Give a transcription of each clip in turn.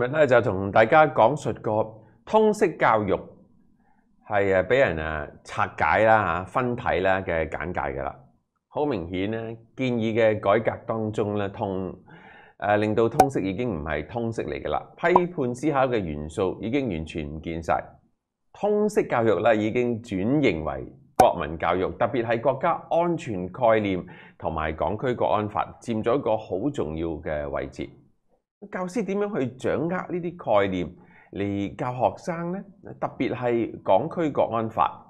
今日咧就同大家講述個通識教育係啊俾人啊拆解啦嚇分體啦嘅簡介噶啦，好明顯咧建議嘅改革當中咧通誒令到通識已經唔係通識嚟嘅啦，批判思考嘅元素已經完全唔見曬，通識教育咧已經轉型為國民教育，特別係國家安全概念同埋港區國安法佔咗一個好重要嘅位置。教师点样去掌握呢啲概念嚟教学生呢？特别系港区国安法，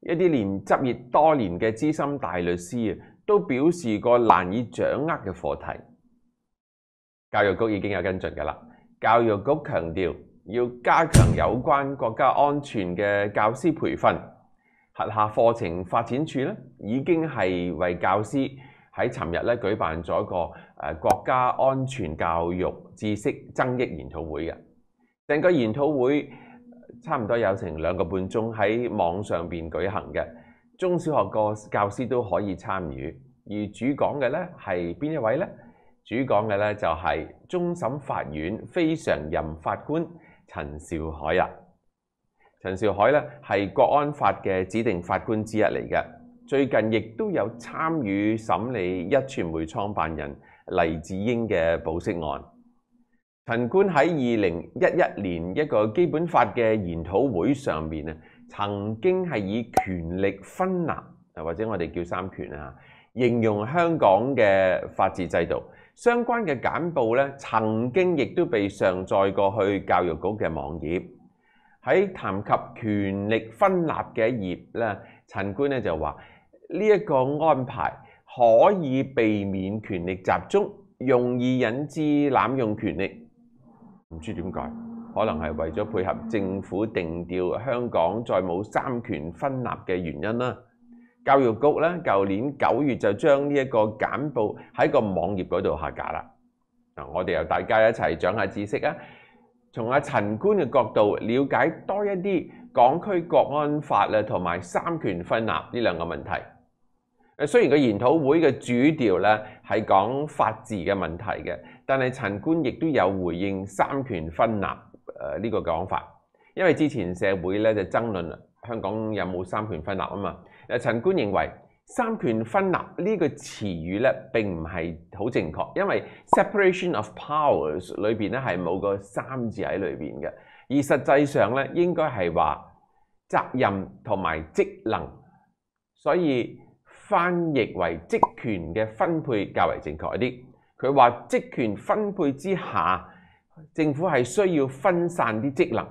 一啲連执业多年嘅资深大律师啊，都表示過难以掌握嘅课题。教育局已经有跟进噶啦。教育局强调要加强有关国家安全嘅教师培训。辖下课程发展处咧，已经系为教师。喺尋日咧舉辦咗個誒國家安全教育知識增益研討會嘅，成個研討會差唔多有成兩個半鐘喺網上邊舉行嘅，中小學個教師都可以參與，而主講嘅咧係邊一位咧？主講嘅咧就係中審法院非常任法官陳兆海啊，陳兆海咧係國安法嘅指定法官之一嚟嘅。最近亦都有參與審理一傳媒創辦人黎智英嘅保釋案。陳官喺二零一一年一個基本法嘅研討會上面，曾經係以權力分立或者我哋叫三權啊，形容香港嘅法治制度。相關嘅簡報咧，曾經亦都被上載過去教育局嘅網頁。喺談及權力分立嘅頁咧，陳官咧就話。呢一個安排可以避免權力集中，容易引致濫用權力。唔知點解，可能係為咗配合政府定調香港再冇三權分立嘅原因啦。教育局咧，舊年九月就將呢一個簡報喺個網頁嗰度下架啦。嗱，我哋由大家一齊長下知識啊，從阿陳官嘅角度了解多一啲港區國安法啦，同埋三權分立呢兩個問題。誒雖然個研討會嘅主調咧係講法治嘅問題嘅，但係陳官亦都有回應三權分立誒呢個講法，因為之前社會咧就爭論啦，香港有冇三權分立啊嘛？誒陳官認為三權分立呢個詞語咧並唔係好正確，因為 separation of powers 裏邊咧係冇個三字喺裏邊嘅，而實際上咧應該係話責任同埋職能，所以。翻譯為職權嘅分配較為正確一啲。佢話職權分配之下，政府係需要分散啲職能，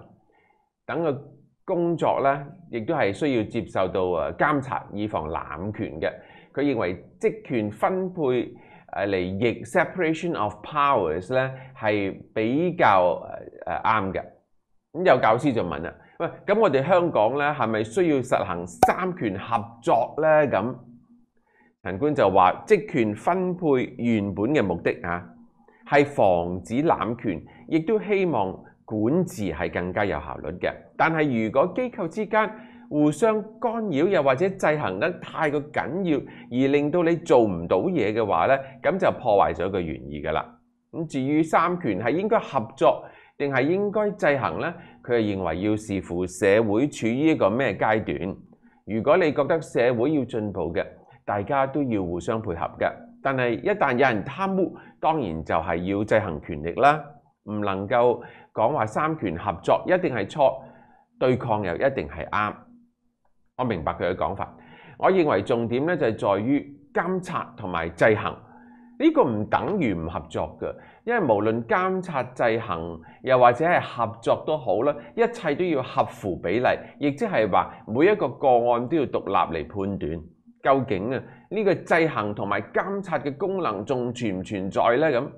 等個工作咧，亦都係需要接受到誒監察，以防濫權嘅。佢認為職權分配誒嚟譯 separation of powers 咧係比較誒誒啱嘅。咁有教師就問啦：喂，咁我哋香港咧係咪需要實行三權合作咧？咁陈官就话，职权分配原本嘅目的啊，系防止滥权，亦都希望管治系更加有效率嘅。但系如果机构之间互相干扰，又或者制衡得太过紧要，而令到你做唔到嘢嘅话咧，咁就破坏咗个原意噶啦。咁至于三权系应该合作定系应该制衡咧，佢系认为要视乎社会处于一个咩阶段。如果你觉得社会要进步嘅。大家都要互相配合嘅，但係一旦有人貪污，當然就係要制衡權力啦，唔能夠講話三權合作一定係錯，對抗又一定係啱。我明白佢嘅講法，我認為重點咧就係在於監察同埋制衡。呢個唔等於唔合作嘅，因為無論監察、制衡又或者係合作都好啦，一切都要合乎比例，亦即係話每一個個案都要獨立嚟判斷。究竟啊，呢個制衡同埋監察嘅功能仲存唔存在呢？咁，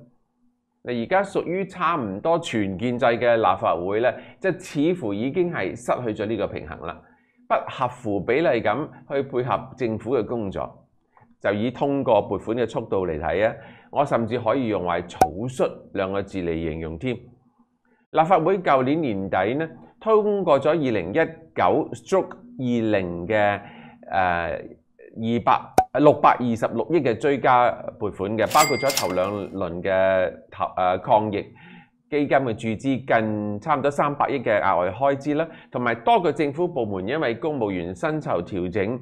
而家屬於差唔多全建制嘅立法會呢，即似乎已經係失去咗呢個平衡啦，不合乎比例咁去配合政府嘅工作。就以通過撥款嘅速度嚟睇啊，我甚至可以用為草率兩個字嚟形容添。立法會舊年年底呢，通過咗二零一九足二零嘅誒。二百六百二十六億嘅追加撥款嘅，包括咗頭兩輪嘅投誒抗疫基金嘅注資，近差唔多三百億嘅額外開支啦，同埋多個政府部門因為公務員薪酬調整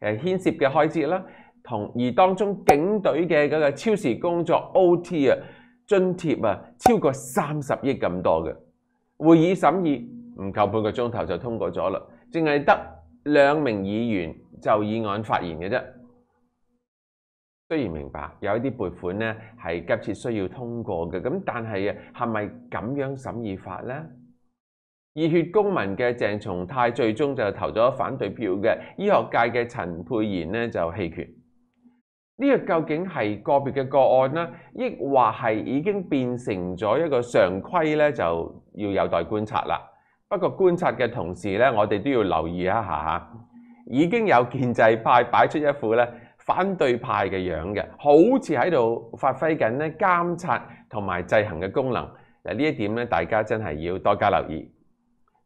誒牽涉嘅開支啦，同而當中警隊嘅嗰個超時工作 OT 啊津貼啊超過三十億咁多嘅會議審議唔夠半個鐘頭就通過咗啦，淨係得兩名議員。就議案發言嘅啫，雖然明白有一啲撥款咧係急切需要通過嘅，咁但係係咪咁樣審議法呢？熱血公民嘅鄭松泰最終就投咗反對票嘅，醫學界嘅陳佩然咧就棄權。呢個究竟係個別嘅個案啦，亦或係已經變成咗一個常規咧，就要有待觀察啦。不過觀察嘅同時咧，我哋都要留意一下嚇。已經有建制派擺出一副咧反對派嘅樣嘅，好似喺度發揮緊咧監察同埋制衡嘅功能。嗱呢一點咧，大家真係要多加留意。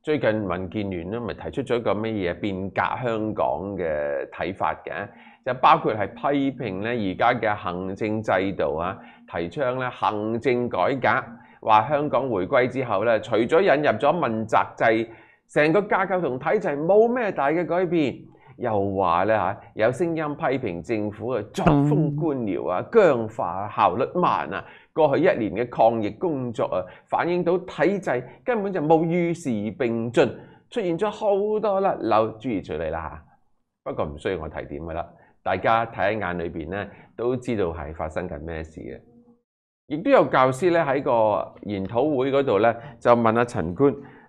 最近民建聯咧咪提出咗一個咩嘢變革香港嘅睇法嘅，就包括係批評咧而家嘅行政制度啊，提倡咧行政改革，話香港回歸之後咧，除咗引入咗問責制。成個架構同體制冇咩大嘅改變，又話咧嚇有聲音批評政府嘅作風官僚啊、僵化效率慢啊，過去一年嘅抗疫工作啊，反映到體制根本就冇與時並進，出現咗好多甩漏，注意處理啦不過唔需要我提點噶啦，大家睇喺眼裏邊咧，都知道係發生緊咩事嘅。亦都有教師咧喺個研討會嗰度咧，就問阿陳官。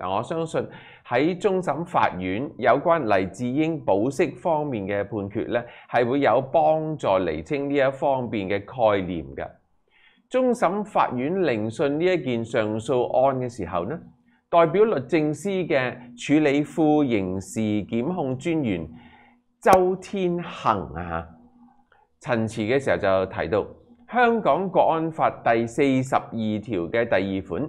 嗱，我相信喺中審法院有關黎智英保釋方面嘅判決咧，係會有幫助釐清呢一方面嘅概念嘅。中審法院聆訊呢一件上訴案嘅時候呢，代表律政司嘅處理副刑事檢控專員周天恒啊，陳詞嘅時候就提到香港國安法第四十二條嘅第二款。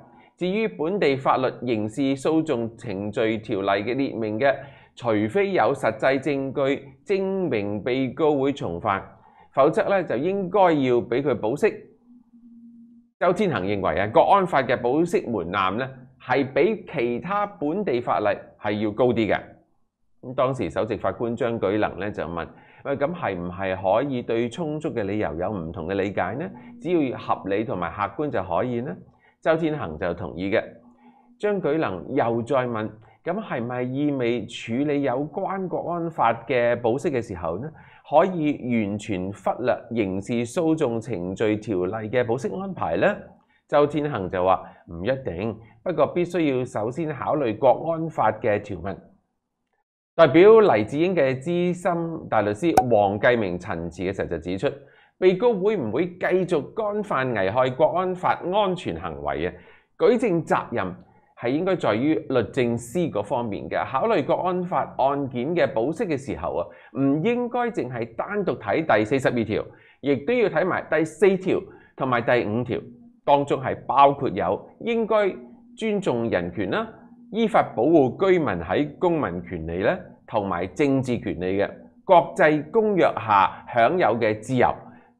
至於本地法律刑事訴訟程序條例嘅列明嘅，除非有實際證據證明被告會重犯，否則咧就應該要俾佢保釋。周天恒認為啊，國安法嘅保釋門檻咧係比其他本地法例係要高啲嘅。咁當時首席法官張舉能咧就問：喂，咁係唔係可以對充足嘅理由有唔同嘅理解呢？只要合理同埋客觀就可以呢？周天恒就同意嘅，张举能又再问，咁系咪意味处理有关国安法嘅保释嘅时候呢，可以完全忽略刑事诉讼程序条例嘅保释安排呢？周天恒就话唔一定，不过必须要首先考虑国安法嘅条文。代表黎智英嘅资深大律师黄继明陈词嘅时候就指出。被告會唔會繼續干犯危害國安法安全行為啊？舉證責任係應該在於律政司嗰方面嘅。考慮國安法案件嘅保釋嘅時候啊，唔應該淨係單獨睇第四十二條，亦都要睇埋第四條同埋第五條當中係包括有應該尊重人權啦、依法保護居民喺公民權利咧同埋政治權利嘅國際公約下享有嘅自由。